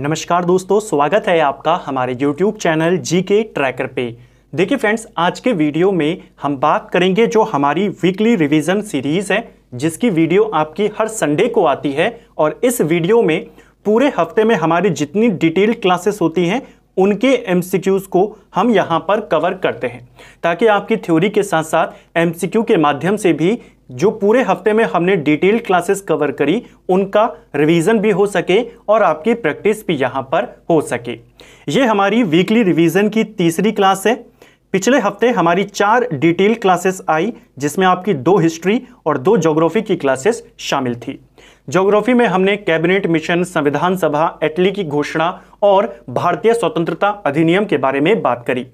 नमस्कार दोस्तों स्वागत है आपका हमारे YouTube चैनल जी के ट्रैकर पे देखिए फ्रेंड्स आज के वीडियो में हम बात करेंगे जो हमारी वीकली रिवीजन सीरीज़ है जिसकी वीडियो आपकी हर संडे को आती है और इस वीडियो में पूरे हफ्ते में हमारी जितनी डिटेल क्लासेस होती हैं उनके एम को हम यहाँ पर कवर करते हैं ताकि आपकी थ्योरी के साथ साथ एम के माध्यम से भी जो पूरे हफ्ते में हमने डिटेल क्लासेस कवर करी उनका रिवीजन भी हो सके और आपकी प्रैक्टिस भी यहाँ पर हो सके ये हमारी वीकली रिवीजन की तीसरी क्लास है पिछले हफ्ते हमारी चार डिटेल क्लासेस आई जिसमें आपकी दो हिस्ट्री और दो जोग्राफी की क्लासेस शामिल थी जोग्राफी में हमने कैबिनेट मिशन संविधान सभा एटली की घोषणा और भारतीय स्वतंत्रता अधिनियम के बारे में बात करी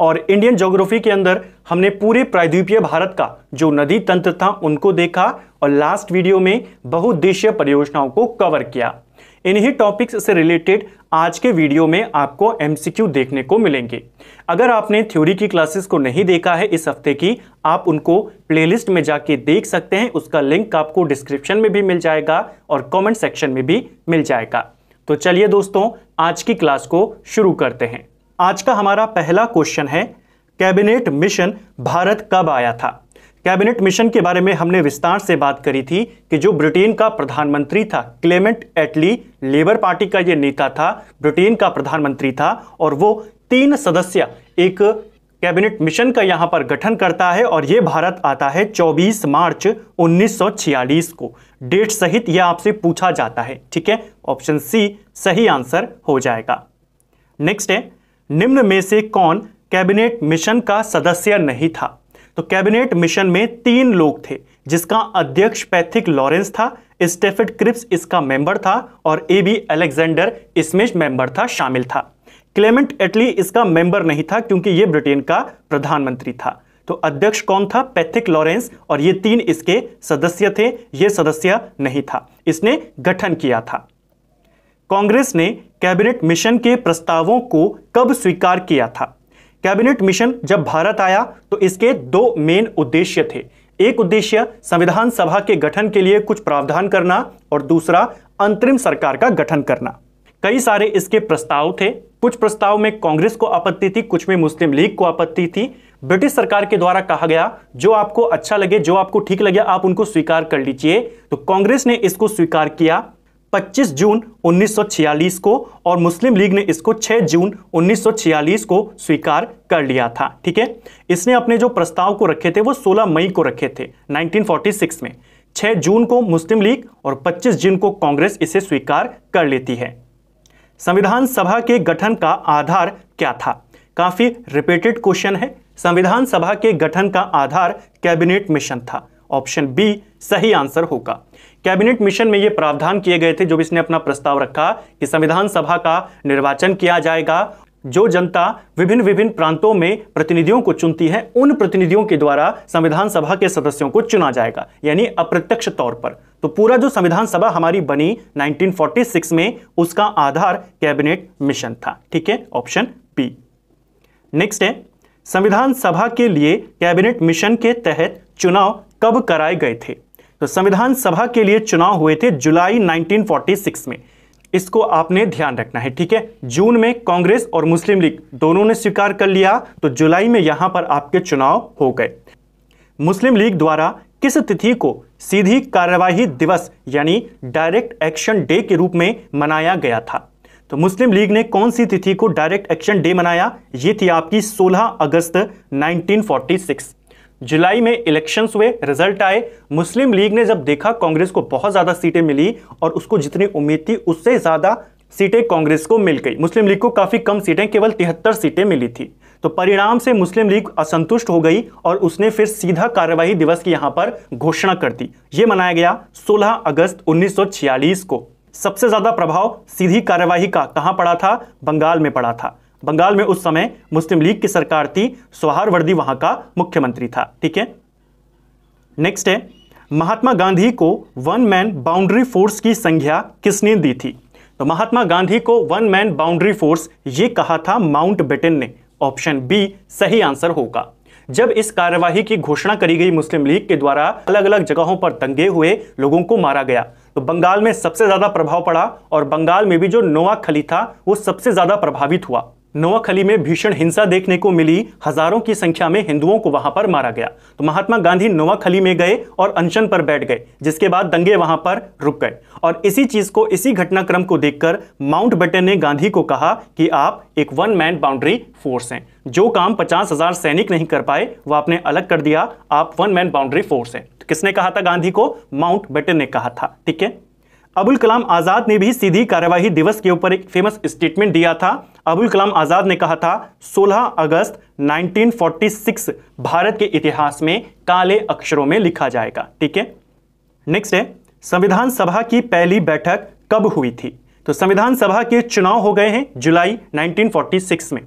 और इंडियन जोग्राफी के अंदर हमने पूरे प्रायद्वीपीय भारत का जो नदी तंत्र था उनको देखा और लास्ट वीडियो में बहुउद्देशीय परियोजनाओं को कवर किया इन्हीं टॉपिक्स से रिलेटेड आज के वीडियो में आपको एमसीक्यू देखने को मिलेंगे अगर आपने थ्योरी की क्लासेस को नहीं देखा है इस हफ्ते की आप उनको प्लेलिस्ट में जाके देख सकते हैं उसका लिंक आपको डिस्क्रिप्शन में भी मिल जाएगा और कमेंट सेक्शन में भी मिल जाएगा तो चलिए दोस्तों आज की क्लास को शुरू करते हैं आज का हमारा पहला क्वेश्चन है कैबिनेट मिशन भारत कब आया था कैबिनेट मिशन के बारे में हमने विस्तार से बात करी थी कि जो ब्रिटेन का प्रधानमंत्री था क्लेमेंट एटली लेबर पार्टी का ये नेता था ब्रिटेन का प्रधानमंत्री था और वो तीन सदस्य एक कैबिनेट मिशन का यहाँ पर गठन करता है और ये भारत आता है 24 मार्च 1946 को डेट सहित यह आपसे पूछा जाता है ठीक है ऑप्शन सी सही आंसर हो जाएगा नेक्स्ट है निम्न में से कौन कैबिनेट मिशन का सदस्य नहीं था तो कैबिनेट मिशन में तीन लोग थे जिसका अध्यक्ष पैथिक लॉरेंस था स्टेफिड क्रिप्स इसका मेंबर था और ए बी अलेक्जेंडर इसमें मेंबर था शामिल था क्लेमेंट एटली इसका मेंबर नहीं था क्योंकि ये ब्रिटेन का प्रधानमंत्री था तो अध्यक्ष कौन था पैथिक लॉरेंस और ये तीन इसके सदस्य थे ये सदस्य नहीं था इसने गठन किया था कांग्रेस ने कैबिनेट मिशन के प्रस्तावों को कब स्वीकार किया था कैबिनेट मिशन जब भारत आया तो इसके दो मेन उद्देश्य थे एक उद्देश्य संविधान सभा के गठन के लिए कुछ प्रावधान करना और दूसरा अंतरिम सरकार का गठन करना कई सारे इसके प्रस्ताव थे कुछ प्रस्ताव में कांग्रेस को आपत्ति थी कुछ में मुस्लिम लीग को आपत्ति थी ब्रिटिश सरकार के द्वारा कहा गया जो आपको अच्छा लगे जो आपको ठीक लगे आप उनको स्वीकार कर लीजिए तो कांग्रेस ने इसको स्वीकार किया 25 जून 1946 को और मुस्लिम लीग ने इसको 6 जून 1946 को स्वीकार कर लिया था ठीक है इसने अपने जो प्रस्ताव को रखे थे वो 16 मई को रखे थे 1946 में 6 जून को मुस्लिम लीग और 25 जून को कांग्रेस इसे स्वीकार कर लेती है संविधान सभा के गठन का आधार क्या था काफ़ी रिपीटेड क्वेश्चन है संविधान सभा के गठन का आधार कैबिनेट मिशन था ऑप्शन बी सही आंसर होगा कैबिनेट मिशन में ये प्रावधान किए गए थे जो इसने अपना प्रस्ताव रखा कि संविधान सभा का निर्वाचन किया जाएगा जो जनता विभिन्न विभिन्न प्रांतों में प्रतिनिधियों को चुनती है उन प्रतिनिधियों के द्वारा संविधान सभा के सदस्यों को चुना जाएगा यानी अप्रत्यक्ष तौर पर तो पूरा जो संविधान सभा हमारी बनी 1946 में उसका आधार कैबिनेट मिशन था ठीक है ऑप्शन बी नेक्स्ट है संविधान सभा के लिए कैबिनेट मिशन के तहत चुनाव कब कराए गए थे तो संविधान सभा के लिए चुनाव हुए थे जुलाई 1946 में इसको आपने ध्यान रखना है ठीक है जून में कांग्रेस और मुस्लिम लीग दोनों ने स्वीकार कर लिया तो जुलाई में यहां पर आपके चुनाव हो गए मुस्लिम लीग द्वारा किस तिथि को सीधी कार्यवाही दिवस यानी डायरेक्ट एक्शन डे के रूप में मनाया गया था तो मुस्लिम लीग ने कौन सी तिथि को डायरेक्ट एक्शन डे मनाया ये थी आपकी 16 अगस्त 1946 जुलाई में इलेक्शंस हुए रिजल्ट आए मुस्लिम लीग ने जब देखा कांग्रेस को बहुत ज़्यादा सीटें मिली और उसको जितनी उम्मीद थी उससे ज़्यादा सीटें कांग्रेस को मिल गई मुस्लिम लीग को काफ़ी कम सीटें केवल तिहत्तर सीटें मिली थी तो परिणाम से मुस्लिम लीग असंतुष्ट हो गई और उसने फिर सीधा कार्यवाही दिवस की यहां पर घोषणा कर दी ये मनाया गया 16 अगस्त 1946 को सबसे ज़्यादा प्रभाव सीधी कार्यवाही का कहां पड़ा था बंगाल में पड़ा था बंगाल में उस समय मुस्लिम लीग की सरकार थी वर्दी वहां का मुख्यमंत्री था ठीक है नेक्स्ट है महात्मा गांधी को वन मैन बाउंड्री फोर्स की संज्ञा किसने दी थी तो महात्मा गांधी को वन मैन बाउंड्री फोर्स ये कहा था माउंट बेटन ने ऑप्शन बी सही आंसर होगा जब इस कार्यवाही की घोषणा करी गई मुस्लिम लीग के द्वारा अलग अलग जगहों पर दंगे हुए लोगों को मारा गया तो बंगाल में सबसे ज्यादा प्रभाव पड़ा और बंगाल में भी जो नोआ खली था वो सबसे ज्यादा प्रभावित हुआ नोआखली में भीषण हिंसा देखने को मिली हजारों की संख्या में हिंदुओं को वहां पर मारा गया तो महात्मा गांधी नोआखली में गए और अनशन पर बैठ गए जिसके बाद दंगे वहां पर रुक गए और इसी चीज को इसी घटनाक्रम को देखकर माउंट बटन ने गांधी को कहा कि आप एक वन मैन बाउंड्री फोर्स हैं जो काम पचास हजार सैनिक नहीं कर पाए वह आपने अलग कर दिया आप वन मैन बाउंड्री फोर्स हैं तो किसने कहा था गांधी को माउंट बटन ने कहा था ठीक है अबुल कलाम आज़ाद ने भी सीधी कार्यवाही दिवस के ऊपर एक फेमस स्टेटमेंट दिया था अबुल कलाम आज़ाद ने कहा था 16 अगस्त 1946 भारत के इतिहास में काले अक्षरों में लिखा जाएगा ठीक है नेक्स्ट है संविधान सभा की पहली बैठक कब हुई थी तो संविधान सभा के चुनाव हो गए हैं जुलाई 1946 में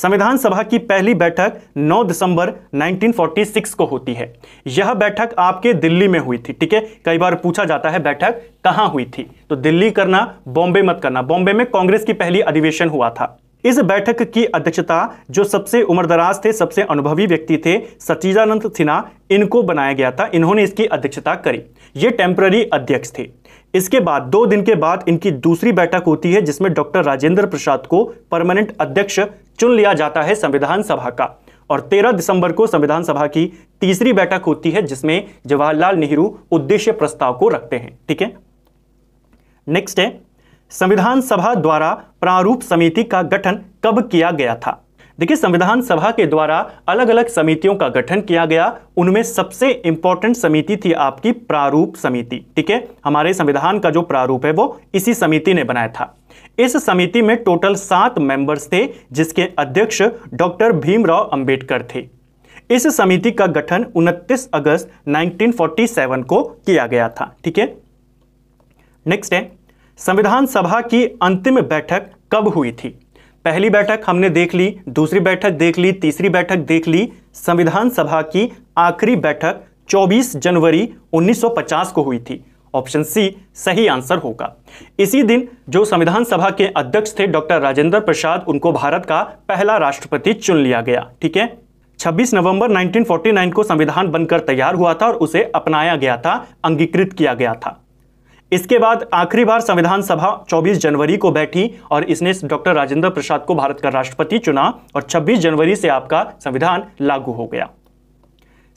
संविधान सभा की पहली बैठक 9 दिसंबर 1946 को होती है यह बैठक आपके दिल्ली में हुई थी ठीक है कई बार पूछा जाता है बैठक कहां हुई थी तो दिल्ली करना बॉम्बे मत करना बॉम्बे में कांग्रेस की पहली अधिवेशन हुआ था इस बैठक की अध्यक्षता जो सबसे उम्रदराज थे सबसे अनुभवी व्यक्ति थे सचिदानंद सिन्हा इनको बनाया गया था इन्होंने इसकी अध्यक्षता करी ये टेम्प्ररी अध्यक्ष थे इसके बाद दो दिन के बाद इनकी दूसरी बैठक होती है जिसमें डॉक्टर राजेंद्र प्रसाद को परमानेंट अध्यक्ष चुन लिया जाता है संविधान सभा का और 13 दिसंबर को संविधान सभा की तीसरी बैठक होती है जिसमें जवाहरलाल नेहरू उद्देश्य प्रस्ताव को रखते हैं ठीक है नेक्स्ट है संविधान सभा द्वारा प्रारूप समिति का गठन कब किया गया था देखिए संविधान सभा के द्वारा अलग अलग समितियों का गठन किया गया उनमें सबसे इंपॉर्टेंट समिति थी आपकी प्रारूप समिति ठीक है हमारे संविधान का जो प्रारूप है वो इसी समिति ने बनाया था इस समिति में टोटल सात मेंबर्स थे जिसके अध्यक्ष डॉक्टर भीमराव अंबेडकर थे इस समिति का गठन 29 अगस्त 1947 को किया गया था ठीक है नेक्स्ट है संविधान सभा की अंतिम बैठक कब हुई थी पहली बैठक हमने देख ली दूसरी बैठक देख ली तीसरी बैठक देख ली संविधान सभा की आखिरी बैठक 24 जनवरी 1950 को हुई थी ऑप्शन सी सही आंसर होगा इसी दिन जो संविधान सभा के अध्यक्ष थे डॉक्टर राजेंद्र प्रसाद उनको भारत का पहला राष्ट्रपति चुन लिया गया ठीक है 26 नवंबर 1949 को संविधान बनकर तैयार हुआ था और उसे अपनाया गया था अंगीकृत किया गया था इसके बाद आखिरी बार संविधान सभा 24 जनवरी को बैठी और इसने डॉक्टर राजेंद्र प्रसाद को भारत का राष्ट्रपति चुना और 26 जनवरी से आपका संविधान लागू हो गया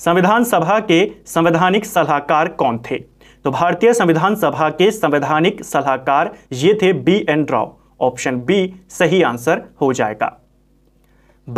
संविधान सभा के संवैधानिक सलाहकार कौन थे तो भारतीय संविधान सभा के संवैधानिक सलाहकार ये थे B N Rau option B सही आंसर हो जाएगा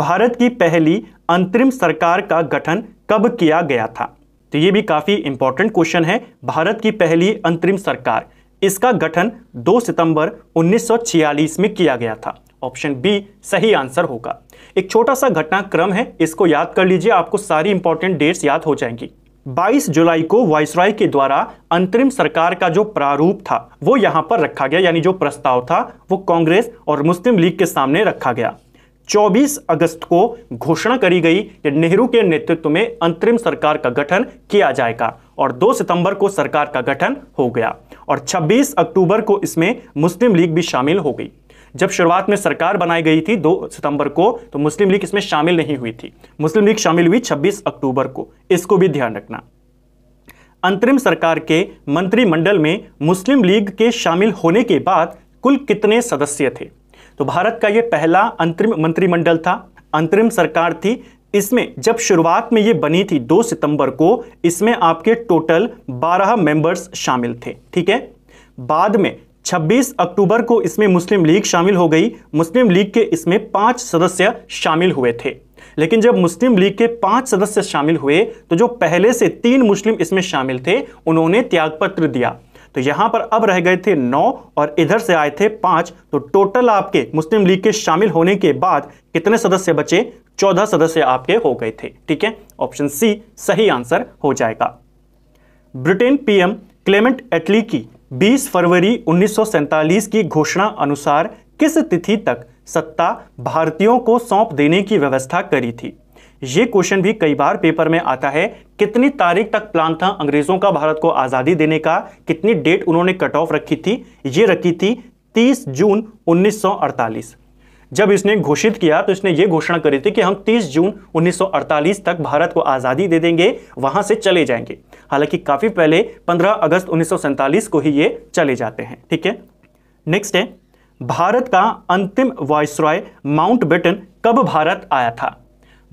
भारत की पहली अंतरिम सरकार का गठन कब किया गया था तो ये भी काफ़ी इंपॉर्टेंट क्वेश्चन है भारत की पहली अंतरिम सरकार इसका गठन 2 सितंबर 1946 में किया गया था ऑप्शन बी सही आंसर होगा एक छोटा सा घटनाक्रम है इसको याद कर लीजिए आपको सारी इंपॉर्टेंट डेट्स याद हो जाएंगी 22 जुलाई को वायसराय के द्वारा अंतरिम सरकार का जो प्रारूप था वो यहां पर रखा गया यानी जो प्रस्ताव था वो कांग्रेस और मुस्लिम लीग के सामने रखा गया 24 अगस्त को घोषणा करी गई कि नेहरू के नेतृत्व में अंतरिम सरकार का गठन किया जाएगा और 2 सितंबर को सरकार का गठन हो गया और 26 अक्टूबर को इसमें मुस्लिम लीग भी शामिल हो गई जब शुरुआत में सरकार बनाई गई थी 2 सितंबर को तो मुस्लिम लीग इसमें शामिल नहीं हुई थी मुस्लिम लीग शामिल हुई 26 अक्टूबर को इसको भी ध्यान रखना अंतरिम सरकार के मंत्रिमंडल में मुस्लिम लीग के शामिल होने के बाद कुल कितने सदस्य थे तो भारत का यह पहला अंतरिम मंत्रिमंडल था अंतरिम सरकार थी इसमें जब शुरुआत में यह बनी थी 2 सितंबर को इसमें आपके टोटल 12 मेंबर्स शामिल थे ठीक है बाद में 26 अक्टूबर को इसमें मुस्लिम लीग शामिल हो गई मुस्लिम लीग के इसमें पांच सदस्य शामिल हुए थे लेकिन जब मुस्लिम लीग के पांच सदस्य शामिल हुए तो जो पहले से तीन मुस्लिम इसमें शामिल थे उन्होंने त्यागपत्र दिया तो यहां पर अब रह गए थे नौ और इधर से आए थे पांच तो टोटल आपके मुस्लिम लीग के शामिल होने के बाद कितने सदस्य बचे चौदह सदस्य आपके हो गए थे ठीक है ऑप्शन सी सही आंसर हो जाएगा ब्रिटेन पीएम क्लेमेंट एटली की 20 फरवरी उन्नीस की घोषणा अनुसार किस तिथि तक सत्ता भारतीयों को सौंप देने की व्यवस्था करी थी ये क्वेश्चन भी कई बार पेपर में आता है कितनी तारीख तक प्लान था अंग्रेजों का भारत को आज़ादी देने का कितनी डेट उन्होंने कट ऑफ रखी थी ये रखी थी 30 जून 1948 जब इसने घोषित किया तो इसने ये घोषणा करी थी कि हम 30 जून 1948 तक भारत को आज़ादी दे देंगे वहां से चले जाएंगे हालांकि काफ़ी पहले 15 अगस्त उन्नीस को ही ये चले जाते हैं ठीक है नेक्स्ट है भारत का अंतिम वायसरॉय माउंट बेटन कब भारत आया था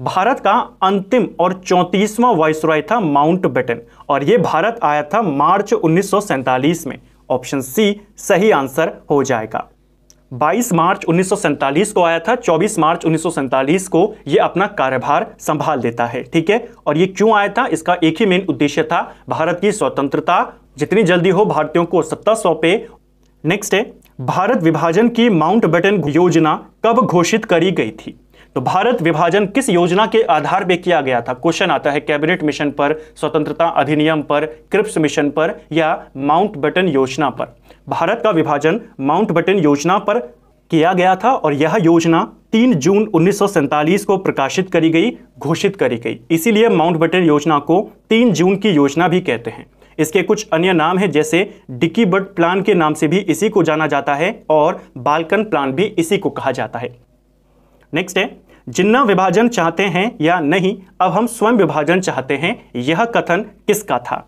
भारत का अंतिम और चौंतीसवां वायसराय था माउंट बेटन और यह भारत आया था मार्च उन्नीस में ऑप्शन सी सही आंसर हो जाएगा 22 मार्च उन्नीस को आया था 24 मार्च उन्नीस को ये अपना कार्यभार संभाल लेता है ठीक है और ये क्यों आया था इसका एक ही मेन उद्देश्य था भारत की स्वतंत्रता जितनी जल्दी हो भारतीयों को सत्ता सौंपे नेक्स्ट है भारत विभाजन की माउंट बटन योजना कब घोषित करी गई थी तो भारत विभाजन किस योजना के आधार पर किया गया था क्वेश्चन आता है कैबिनेट मिशन पर स्वतंत्रता अधिनियम पर क्रिप्स मिशन पर या माउंट बटन योजना पर भारत का विभाजन माउंट बटन योजना पर किया गया था और यह योजना 3 जून उन्नीस को प्रकाशित करी गई घोषित करी गई इसीलिए माउंट बटन योजना को 3 जून की योजना भी कहते हैं इसके कुछ अन्य नाम हैं जैसे डिक्की बर्ड प्लान के नाम से भी इसी को जाना जाता है और बालकन प्लान भी इसी को कहा जाता है नेक्स्ट है जिन्ना विभाजन चाहते हैं या नहीं अब हम स्वयं विभाजन चाहते हैं यह कथन किसका था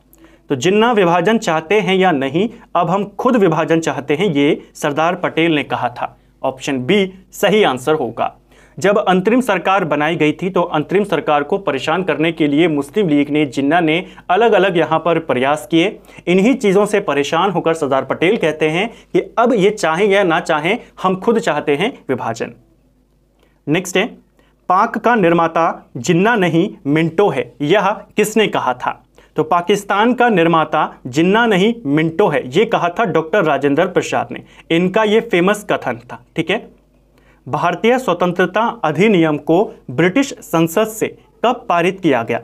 तो जिन्ना विभाजन चाहते हैं या नहीं अब हम खुद विभाजन चाहते हैं ये सरदार पटेल ने कहा था ऑप्शन बी सही आंसर होगा जब अंतरिम सरकार बनाई गई थी तो अंतरिम सरकार को परेशान करने के लिए मुस्लिम लीग ने जिन्ना ने अलग अलग यहाँ पर प्रयास किए इन्हीं चीज़ों से परेशान होकर सरदार पटेल कहते हैं कि अब ये चाहें या ना चाहें हम खुद चाहते हैं विभाजन नेक्स्ट है पाक का निर्माता जिन्ना नहीं मिंटो है यह किसने कहा था तो पाकिस्तान का निर्माता जिन्ना नहीं मिंटो है ये कहा था डॉक्टर राजेंद्र प्रसाद ने इनका ये फेमस कथन था ठीक है भारतीय स्वतंत्रता अधिनियम को ब्रिटिश संसद से कब पारित किया गया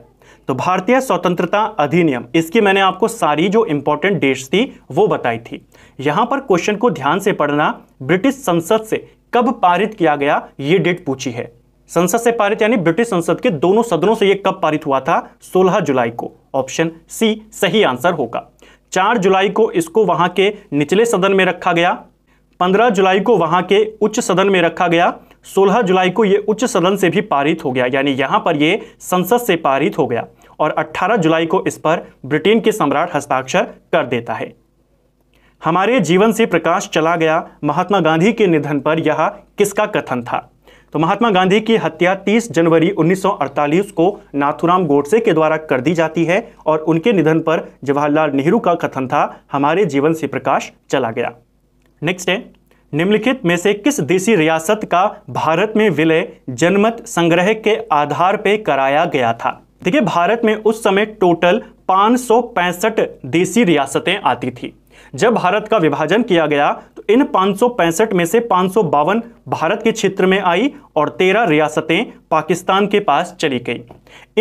तो भारतीय स्वतंत्रता अधिनियम इसकी मैंने आपको सारी जो इंपॉर्टेंट डेट्स थी वो बताई थी यहां पर क्वेश्चन को ध्यान से पढ़ना ब्रिटिश संसद से कब पारित किया गया ये डेट पूछी है संसद से पारित यानी ब्रिटिश संसद के दोनों सदनों से यह कब पारित हुआ था 16 जुलाई को ऑप्शन सी सही आंसर होगा 4 जुलाई को इसको वहां के निचले सदन में रखा गया 15 जुलाई को वहां के उच्च सदन में रखा गया 16 जुलाई को यह उच्च सदन से भी पारित हो गया यानी यहां पर यह संसद से पारित हो गया और 18 जुलाई को इस पर ब्रिटेन के सम्राट हस्ताक्षर कर देता है हमारे जीवन से प्रकाश चला गया महात्मा गांधी के निधन पर यह किसका कथन था तो महात्मा गांधी की हत्या 30 जनवरी 1948 को नाथुराम गोडसे के द्वारा कर दी जाती है और उनके निधन पर जवाहरलाल नेहरू का कथन था हमारे जीवन से प्रकाश चला गया नेक्स्ट है निम्नलिखित में से किस देशी रियासत का भारत में विलय जनमत संग्रह के आधार पर कराया गया था देखिए भारत में उस समय टोटल पाँच देसी रियासतें आती थी जब भारत का विभाजन किया गया तो इन पांच में से पांच भारत के क्षेत्र में आई और तेरह रियासतें पाकिस्तान के पास चली गई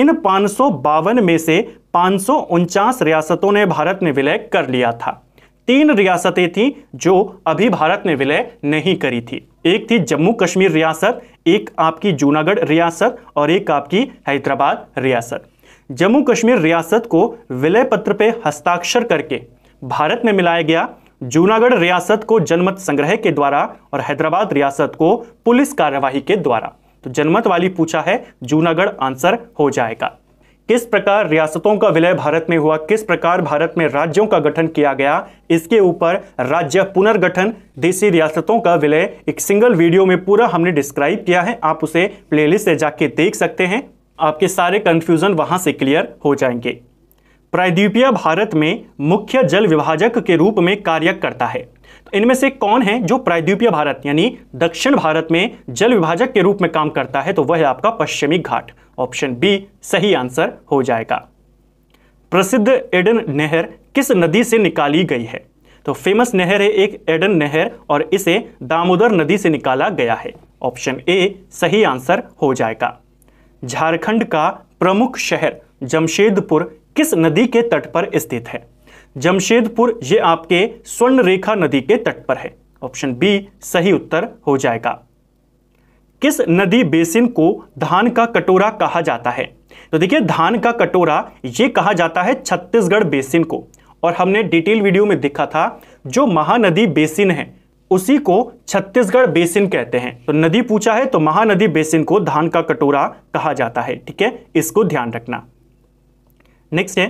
इन पांच में से पांच रियासतों ने भारत में विलय कर लिया था तीन रियासतें थीं जो अभी भारत ने विलय नहीं करी थी एक थी जम्मू कश्मीर रियासत एक आपकी जूनागढ़ रियासत और एक आपकी हैदराबाद रियासत जम्मू कश्मीर रियासत को विलय पत्र पे हस्ताक्षर करके भारत में मिलाया गया जूनागढ़ रियासत को जनमत संग्रह के द्वारा और हैदराबाद रियासत को पुलिस कार्यवाही के द्वारा तो जनमत वाली पूछा है जूनागढ़ आंसर हो जाएगा किस प्रकार रियासतों का विलय भारत में हुआ किस प्रकार भारत में राज्यों का गठन किया गया इसके ऊपर राज्य पुनर्गठन देसी रियासतों का विलय एक सिंगल वीडियो में पूरा हमने डिस्क्राइब किया है आप उसे प्लेलिस्ट से जाके देख सकते हैं आपके सारे कंफ्यूजन वहां से क्लियर हो जाएंगे प्रायद्वीपीय भारत में मुख्य जल विभाजक के रूप में कार्य करता है तो इनमें से कौन है जो प्रायद्वीपीय भारत यानी दक्षिण भारत में जल विभाजक के रूप में काम करता है तो वह है आपका पश्चिमी घाट ऑप्शन बी सही आंसर हो जाएगा प्रसिद्ध एडन नहर किस नदी से निकाली गई है तो फेमस नहर है एक एडन नहर और इसे दामोदर नदी से निकाला गया है ऑप्शन ए सही आंसर हो जाएगा झारखंड का प्रमुख शहर जमशेदपुर किस नदी के तट पर स्थित है जमशेदपुर ये आपके स्वर्ण रेखा नदी के तट पर है ऑप्शन बी सही उत्तर हो जाएगा किस नदी बेसिन को धान का कटोरा कहा जाता है तो देखिए धान का कटोरा ये कहा जाता है छत्तीसगढ़ बेसिन को और हमने डिटेल वीडियो में देखा था जो महानदी बेसिन है उसी को छत्तीसगढ़ बेसिन कहते हैं तो नदी पूछा है तो महानदी बेसिन को धान का कटोरा कहा जाता है ठीक है इसको ध्यान रखना नेक्स्ट है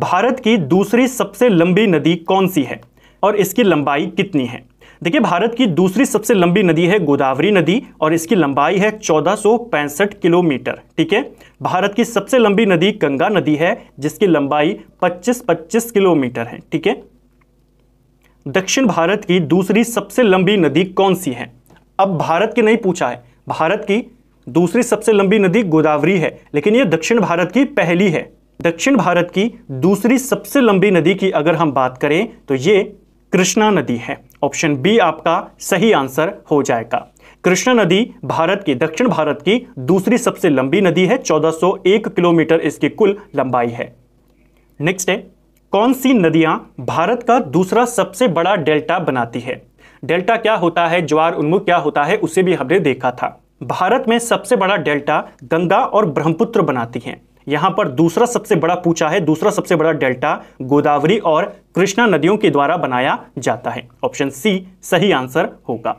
भारत की दूसरी सबसे लंबी नदी कौन सी है और इसकी लंबाई कितनी है देखिए भारत की दूसरी सबसे लंबी नदी है गोदावरी नदी और इसकी लंबाई है चौदह किलोमीटर ठीक है भारत की सबसे लंबी नदी गंगा नदी है जिसकी लंबाई 25-25 किलोमीटर है ठीक है दक्षिण भारत की दूसरी सबसे लंबी नदी कौन सी है अब भारत की नहीं पूछा है भारत की दूसरी सबसे लंबी नदी गोदावरी है लेकिन यह दक्षिण भारत की पहली है दक्षिण भारत की दूसरी सबसे लंबी नदी की अगर हम बात करें तो ये कृष्णा नदी है ऑप्शन बी आपका सही आंसर हो जाएगा कृष्णा नदी भारत की दक्षिण भारत की दूसरी सबसे लंबी नदी है 1401 किलोमीटर इसकी कुल लंबाई है नेक्स्ट है कौन सी नदियां भारत का दूसरा सबसे बड़ा डेल्टा बनाती है डेल्टा क्या होता है ज्वार उन्मुख क्या होता है उसे भी हमने देखा था भारत में सबसे बड़ा डेल्टा गंगा और ब्रह्मपुत्र बनाती हैं यहां पर दूसरा सबसे बड़ा पूछा है दूसरा सबसे बड़ा डेल्टा गोदावरी और कृष्णा नदियों के द्वारा बनाया जाता है ऑप्शन सी सही आंसर होगा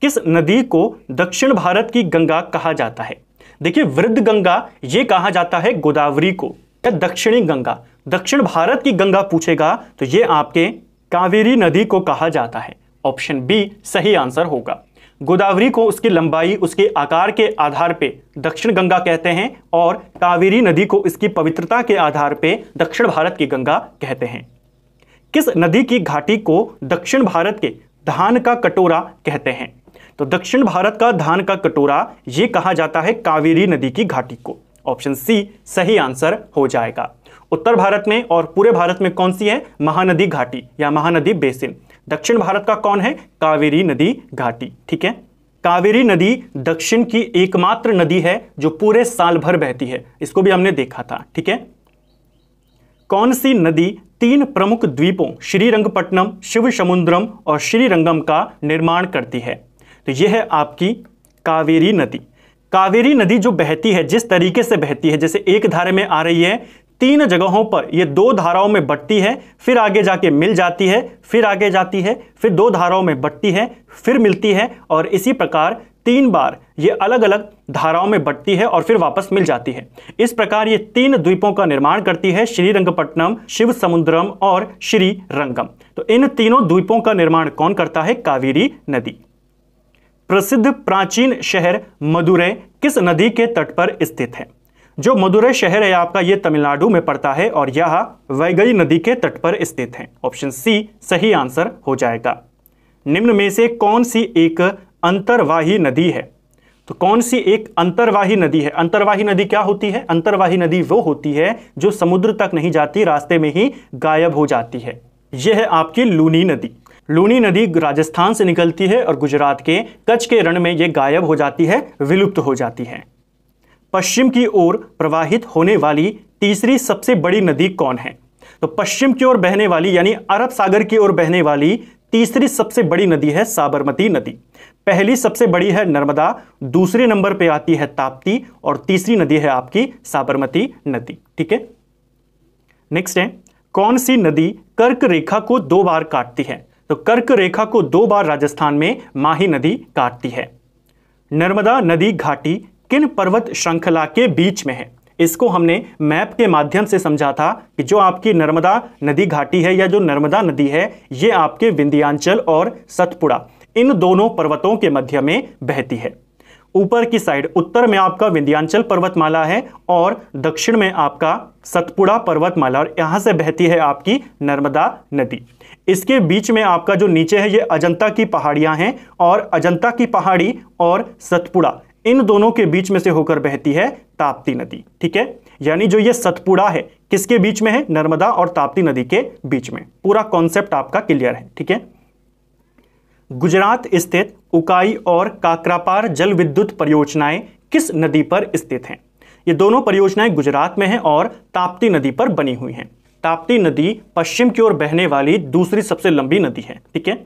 किस नदी को दक्षिण भारत की गंगा कहा जाता है देखिए वृद्ध गंगा यह कहा जाता है गोदावरी को या दक्षिणी गंगा दक्षिण भारत की गंगा पूछेगा तो यह आपके कावेरी नदी को कहा जाता है ऑप्शन बी सही आंसर होगा गोदावरी को उसकी लंबाई उसके आकार के आधार पे दक्षिण गंगा कहते हैं और कावेरी नदी को इसकी पवित्रता के आधार पे दक्षिण भारत की गंगा कहते हैं किस नदी की घाटी को दक्षिण भारत के धान का कटोरा कहते हैं तो दक्षिण भारत का धान का कटोरा ये कहा जाता है कावेरी नदी की घाटी को ऑप्शन सी सही आंसर हो जाएगा उत्तर भारत में और पूरे भारत में कौन सी है महानदी घाटी या महानदी बेसिन दक्षिण भारत का कौन है कावेरी नदी घाटी ठीक है कावेरी नदी दक्षिण की एकमात्र नदी है जो पूरे साल भर बहती है इसको भी हमने देखा था ठीक है कौन सी नदी तीन प्रमुख द्वीपों श्रीरंगपट्टनम शिव समुद्रम और श्रीरंगम का निर्माण करती है तो यह है आपकी कावेरी नदी कावेरी नदी जो बहती है जिस तरीके से बहती है जैसे एक धारे में आ रही है तीन जगहों पर ये दो धाराओं में बटती है फिर आगे जाके मिल जाती है फिर आगे जाती है फिर दो धाराओं में बटती है फिर मिलती है और इसी प्रकार तीन बार ये अलग अलग धाराओं में बटती है और फिर वापस मिल जाती है इस प्रकार ये तीन द्वीपों का निर्माण करती है श्रीरंगपट्टनम शिव समुद्रम और श्री रंगम तो इन तीनों द्वीपों का निर्माण कौन करता है कावेरी नदी प्रसिद्ध प्राचीन शहर मदुरै किस नदी के तट पर स्थित है जो मदुरै शहर है आपका ये तमिलनाडु में पड़ता है और यह वैगई नदी के तट पर स्थित है ऑप्शन सी सही आंसर हो जाएगा निम्न में से कौन सी एक अंतरवाही नदी है तो कौन सी एक अंतरवाही नदी है अंतरवाही नदी क्या होती है अंतरवाही नदी वो होती है जो समुद्र तक नहीं जाती रास्ते में ही गायब हो जाती है यह है आपकी लूनी नदी लूनी नदी राजस्थान से निकलती है और गुजरात के कच्छ के रण में यह गायब हो जाती है विलुप्त हो जाती है पश्चिम की ओर प्रवाहित होने वाली तीसरी सबसे बड़ी नदी कौन है तो पश्चिम की ओर बहने वाली यानी अरब सागर की ओर बहने वाली तीसरी सबसे बड़ी नदी है साबरमती नदी पहली सबसे बड़ी है नर्मदा दूसरे नंबर पे आती है ताप्ती और तीसरी नदी है आपकी साबरमती नदी ठीक है नेक्स्ट है कौन सी नदी कर्क रेखा को दो बार काटती है तो कर्क रेखा को दो बार राजस्थान में माही नदी काटती है नर्मदा नदी घाटी किन पर्वत श्रृंखला के बीच में है इसको हमने मैप के माध्यम से समझा था कि जो आपकी नर्मदा नदी घाटी है या जो नर्मदा नदी है ये आपके विंध्यांचल और सतपुड़ा इन दोनों पर्वतों के मध्य में बहती है ऊपर की साइड उत्तर में आपका विंध्यांचल पर्वतमाला है और दक्षिण में आपका सतपुड़ा पर्वतमाला और यहाँ से बहती है आपकी नर्मदा नदी इसके बीच में आपका जो नीचे है ये अजंता की पहाड़ियाँ हैं और अजंता की पहाड़ी और सतपुड़ा इन दोनों के बीच में से होकर बहती है ताप्ती नदी ठीक है यानी जो ये सतपुड़ा है किसके बीच में है नर्मदा और ताप्ती नदी के बीच में पूरा कॉन्सेप्ट आपका क्लियर है ठीक है गुजरात स्थित उकाई और काकरापार जल विद्युत परियोजनाएं किस नदी पर स्थित हैं ये दोनों परियोजनाएं गुजरात में हैं और ताप्ती नदी पर बनी हुई हैं ताप्ती नदी पश्चिम की ओर बहने वाली दूसरी सबसे लंबी नदी है ठीक है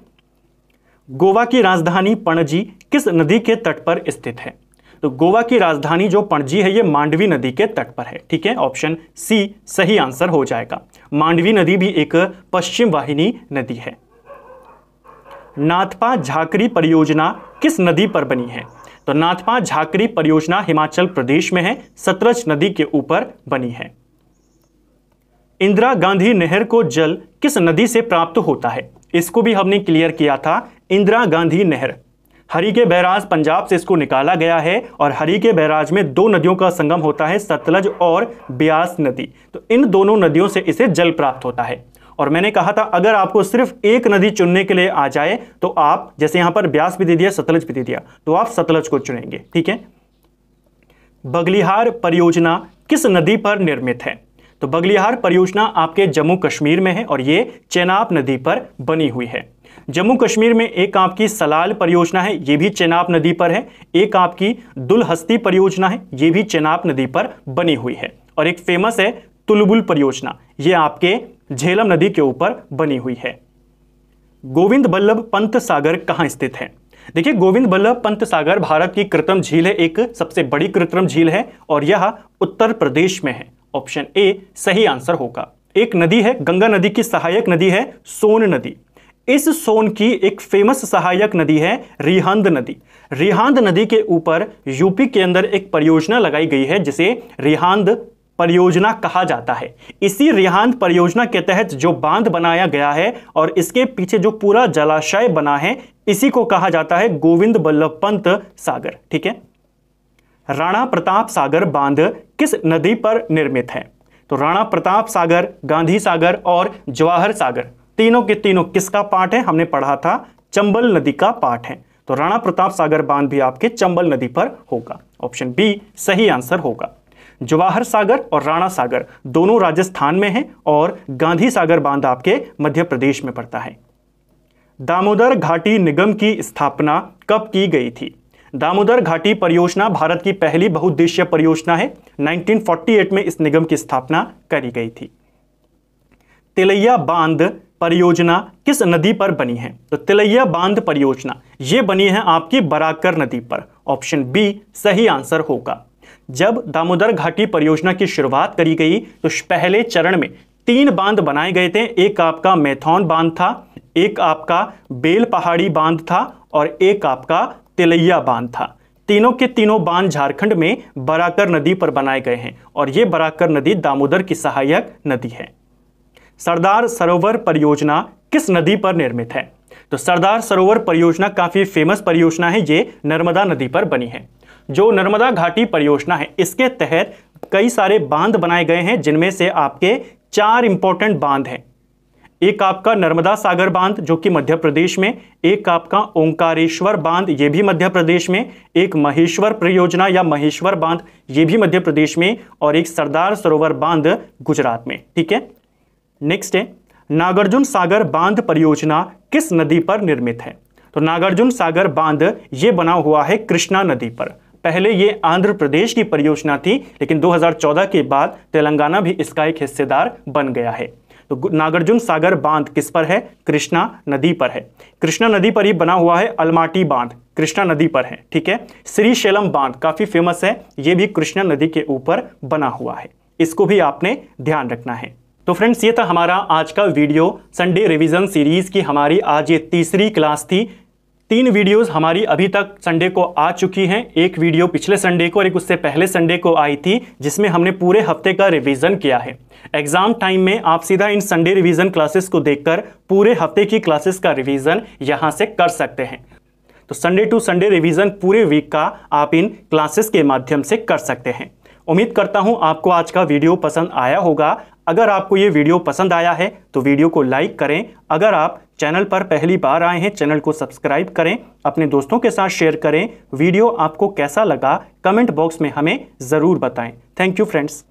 गोवा की राजधानी पणजी किस नदी के तट पर स्थित है तो गोवा की राजधानी जो पणजी है ये मांडवी नदी के तट पर है ठीक है ऑप्शन सी सही आंसर हो जाएगा मांडवी नदी भी एक पश्चिम वाहिनी नदी है नाथपा झाकरी परियोजना किस नदी पर बनी है तो नाथपा झाकरी परियोजना हिमाचल प्रदेश में है सतरज नदी के ऊपर बनी है इंदिरा गांधी नहर को जल किस नदी से प्राप्त होता है इसको भी हमने क्लियर किया था इंदिरा गांधी नहर हरी के बैराज पंजाब से इसको निकाला गया है और हरी के बैराज में दो नदियों का संगम होता है सतलज और ब्यास नदी तो इन दोनों नदियों से इसे जल प्राप्त होता है और मैंने कहा था अगर आपको सिर्फ एक नदी चुनने के लिए आ जाए तो आप जैसे यहां पर ब्यास भी दे दिया सतलज भी दे दिया तो आप सतलज को चुनेंगे ठीक है बगलिहार परियोजना किस नदी पर निर्मित है तो बगलिहार परियोजना आपके जम्मू कश्मीर में है और ये चेनाब नदी पर बनी हुई है जम्मू कश्मीर में एक आपकी सलाल परियोजना है ये भी चेनाब नदी पर है एक आपकी दुलहस्ती परियोजना है ये भी चेनाब नदी पर बनी हुई है और एक फेमस है तुलबुल परियोजना ये आपके झेलम नदी के ऊपर बनी हुई है गोविंद बल्लभ पंत सागर कहाँ स्थित है देखिए गोविंद बल्लभ पंत सागर भारत की कृत्रिम झील है एक सबसे बड़ी कृत्रिम झील है और यह उत्तर प्रदेश में है ऑप्शन ए सही आंसर होगा एक नदी है गंगा नदी की सहायक नदी है सोन नदी इस सोन की एक फेमस सहायक नदी है रिहांद नदी रिहांद नदी के ऊपर यूपी के अंदर एक परियोजना लगाई गई है जिसे रिहांद परियोजना कहा जाता है इसी रिहांद परियोजना के तहत जो बांध बनाया गया है और इसके पीछे जो पूरा जलाशय बना है इसी को कहा जाता है गोविंद बल्लभ पंत सागर ठीक है राणा प्रताप सागर बांध किस नदी पर निर्मित है तो राणा प्रताप सागर गांधी सागर और जवाहर सागर तीनों के तीनों किसका पार्ट है हमने पढ़ा था चंबल नदी का पार्ट है तो राणा प्रताप सागर बांध भी आपके चंबल नदी पर होगा ऑप्शन बी सही आंसर होगा जवाहर सागर और राणा सागर दोनों राजस्थान में हैं और गांधी सागर बांध आपके मध्य प्रदेश में पड़ता है दामोदर घाटी निगम की स्थापना कब की गई थी दामोदर घाटी परियोजना भारत की पहली बहुद्देशीय परियोजना है 1948 में इस निगम की स्थापना करी गई थी तिलैया बांध परियोजना किस नदी पर बनी है तो तिलैया बांध परियोजना ये बनी है आपकी बराकर नदी पर ऑप्शन बी सही आंसर होगा जब दामोदर घाटी परियोजना की शुरुआत करी गई तो पहले चरण में तीन बांध बनाए गए थे एक आपका मैथौन बांध था एक आपका बेल पहाड़ी बांध था और एक आपका तिलैया बांध था तीनों के तीनों बांध झारखंड में बराकर नदी पर बनाए गए हैं और ये बराकर नदी दामोदर की सहायक नदी है सरदार सरोवर परियोजना किस नदी पर निर्मित है तो सरदार सरोवर परियोजना काफ़ी फेमस परियोजना है ये नर्मदा नदी पर बनी है जो नर्मदा घाटी परियोजना है इसके तहत कई सारे बांध बनाए गए हैं जिनमें से आपके चार इंपॉर्टेंट बांध हैं एक आपका नर्मदा सागर बांध जो कि मध्य प्रदेश में एक आपका ओंकारेश्वर बांध ये भी मध्य प्रदेश में एक महेश्वर परियोजना या महेश्वर बांध ये भी मध्य प्रदेश में और एक सरदार सरोवर बांध गुजरात में ठीक है नेक्स्ट है नागार्जुन सागर बांध परियोजना किस नदी पर निर्मित है तो नागार्जुन सागर बांध ये बना हुआ है कृष्णा नदी पर पहले ये आंध्र प्रदेश की परियोजना थी लेकिन 2014 के बाद तेलंगाना भी इसका एक हिस्सेदार बन गया है तो नागार्जुन सागर बांध किस पर है कृष्णा नदी पर है कृष्णा नदी पर ही बना हुआ है अलमाटी बांध कृष्णा नदी पर है ठीक है श्रीशैलम बांध काफ़ी फेमस है ये भी कृष्णा नदी के ऊपर बना हुआ है इसको भी आपने ध्यान रखना है तो फ्रेंड्स ये था हमारा आज का वीडियो संडे रिवीजन सीरीज़ की हमारी आज ये तीसरी क्लास थी तीन वीडियोस हमारी अभी तक संडे को आ चुकी हैं एक वीडियो पिछले संडे को और एक उससे पहले संडे को आई थी जिसमें हमने पूरे हफ्ते का रिवीजन किया है एग्जाम टाइम में आप सीधा इन संडे रिवीजन क्लासेस को देखकर पूरे हफ्ते की क्लासेस का रिवीजन यहां से कर सकते हैं तो संडे टू संडे रिवीजन पूरे वीक का आप इन क्लासेस के माध्यम से कर सकते हैं उम्मीद करता हूं आपको आज का वीडियो पसंद आया होगा अगर आपको ये वीडियो पसंद आया है तो वीडियो को लाइक करें अगर आप चैनल पर पहली बार आए हैं चैनल को सब्सक्राइब करें अपने दोस्तों के साथ शेयर करें वीडियो आपको कैसा लगा कमेंट बॉक्स में हमें ज़रूर बताएं थैंक यू फ्रेंड्स